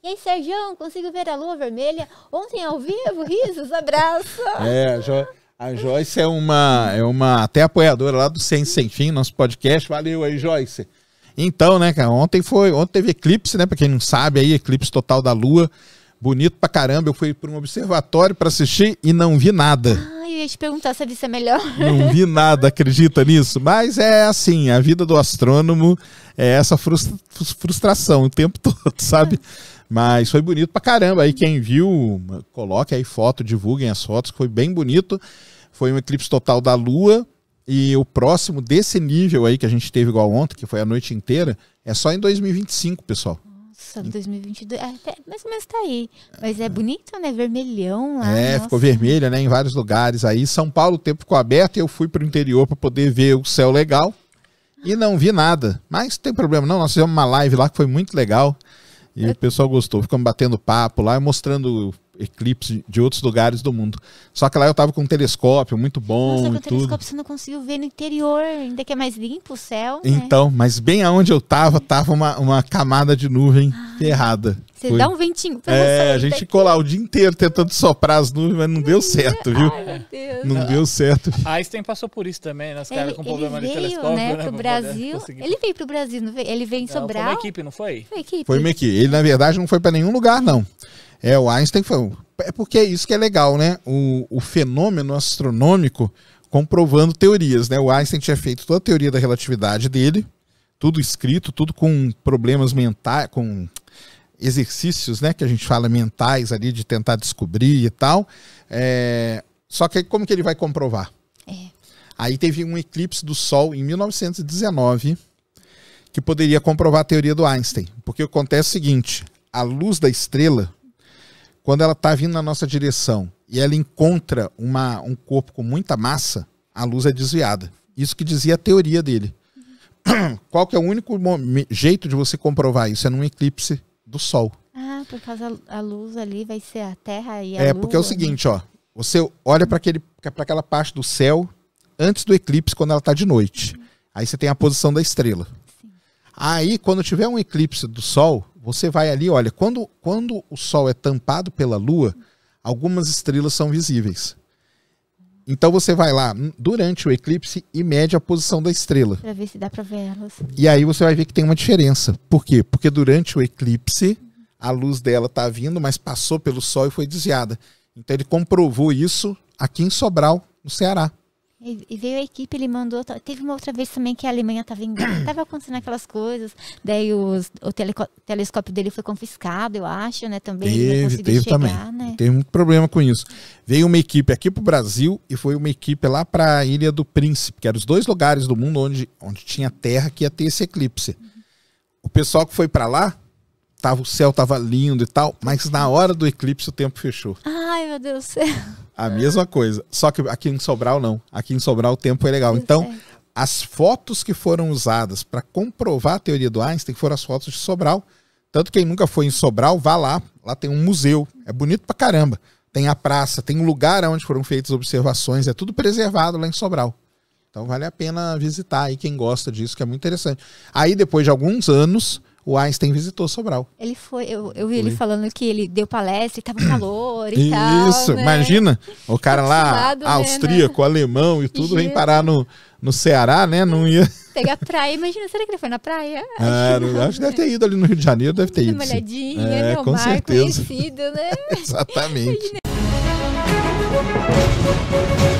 E aí, Sérgio, consigo ver a lua vermelha? Ontem ao vivo, risos, abraço. É, a, jo a Joyce é uma, é uma até apoiadora lá do Sem Sem Fim, nosso podcast. Valeu aí, Joyce. Então, né, cara, ontem foi, ontem teve eclipse, né, para quem não sabe aí, eclipse total da lua. Bonito pra caramba, eu fui para um observatório para assistir e não vi nada. Ah, eu ia te perguntar se a vista é melhor. Não vi nada, acredita nisso? Mas é assim, a vida do astrônomo é essa frustra frustração o tempo todo, sabe? Ah. Mas foi bonito pra caramba. Aí quem viu, coloque aí foto, divulguem as fotos, foi bem bonito. Foi um eclipse total da Lua. E o próximo desse nível aí que a gente teve igual ontem, que foi a noite inteira, é só em 2025, pessoal. Nossa, 2022, até é, mais mas tá aí. Mas é bonito, né? Vermelhão lá. É, nossa. ficou vermelha, né? Em vários lugares aí. São Paulo, o tempo ficou aberto e eu fui pro interior para poder ver o céu legal. E não vi nada. Mas não tem problema, não. Nós fizemos uma live lá que foi muito legal. E o pessoal gostou. Ficamos batendo papo lá, mostrando eclipse de outros lugares do mundo. Só que lá eu tava com um telescópio muito bom Nossa, e com telescópio você não conseguiu ver no interior, ainda que é mais limpo o céu. Né? Então, mas bem aonde eu tava, tava uma, uma camada de nuvem ah, ferrada. Você Foi... dá um ventinho pra É, a gente ficou lá o dia inteiro tentando soprar as nuvens, mas não deu certo, viu? Ai, meu Deus. Não deu certo. A Einstein passou por isso também, Nas né? caras com problema veio, de telescópio. Né, né, pro Brasil. Ele veio pro Brasil, ele veio em Sobral. Não, foi uma equipe, não foi? Foi, equipe. foi uma equipe. Ele, na verdade, não foi para nenhum lugar, não. É, o Einstein foi. É porque é isso que é legal, né? O, o fenômeno astronômico comprovando teorias, né? O Einstein tinha feito toda a teoria da relatividade dele, tudo escrito, tudo com problemas mentais, com exercícios, né? Que a gente fala mentais ali de tentar descobrir e tal. É... Só que como que ele vai comprovar? É. Aí teve um eclipse do Sol em 1919 que poderia comprovar a teoria do Einstein, porque acontece é o seguinte: a luz da estrela quando ela está vindo na nossa direção e ela encontra uma, um corpo com muita massa, a luz é desviada. Isso que dizia a teoria dele. Uhum. Qual que é o único jeito de você comprovar isso? É num eclipse do Sol. Ah, por causa a luz ali vai ser a Terra e a É, lua, porque é o seguinte, ó. Você olha para aquela parte do céu antes do eclipse, quando ela está de noite. Uhum. Aí você tem a posição da estrela. Sim. Aí, quando tiver um eclipse do Sol, você vai ali, olha, quando, quando o Sol é tampado pela Lua, algumas estrelas são visíveis. Então você vai lá durante o eclipse e mede a posição da estrela. Para ver se dá para ver elas. E aí você vai ver que tem uma diferença. Por quê? Porque durante o eclipse a luz dela está vindo, mas passou pelo sol e foi desviada. Então ele comprovou isso aqui em Sobral, no Ceará. E veio a equipe, ele mandou. Teve uma outra vez também que a Alemanha estava tava acontecendo aquelas coisas. Daí os, o telescópio dele foi confiscado, eu acho, né? Também. Teve, teve chegar, também. Né? Teve muito problema com isso. Veio uma equipe aqui para o Brasil e foi uma equipe lá para a Ilha do Príncipe, que eram os dois lugares do mundo onde, onde tinha terra que ia ter esse eclipse. Uhum. O pessoal que foi para lá tava, o céu tava lindo e tal, mas na hora do eclipse o tempo fechou. Ai, meu Deus do céu. A mesma coisa. Só que aqui em Sobral não. Aqui em Sobral o tempo é legal. Então, é. as fotos que foram usadas para comprovar a teoria do Einstein foram as fotos de Sobral. Tanto quem nunca foi em Sobral, vá lá. Lá tem um museu. É bonito pra caramba. Tem a praça, tem um lugar onde foram feitas observações. É tudo preservado lá em Sobral. Então vale a pena visitar aí quem gosta disso, que é muito interessante. Aí depois de alguns anos, o Einstein visitou Sobral. Ele foi, eu, eu vi foi. ele falando que ele deu palestra e tava calor e Isso, tal. Isso, né? imagina o cara lá, né, né? austríaco, né? alemão e tudo, Giro. vem parar no, no Ceará, né? Não ia. Pegar praia, imagina, será que ele foi na praia? Ah, não, é, acho que deve ter ido ali no Rio de Janeiro, deve ter ido. Uma olhadinha, é, né? com mar certeza. conhecido, né? Exatamente. Imagina.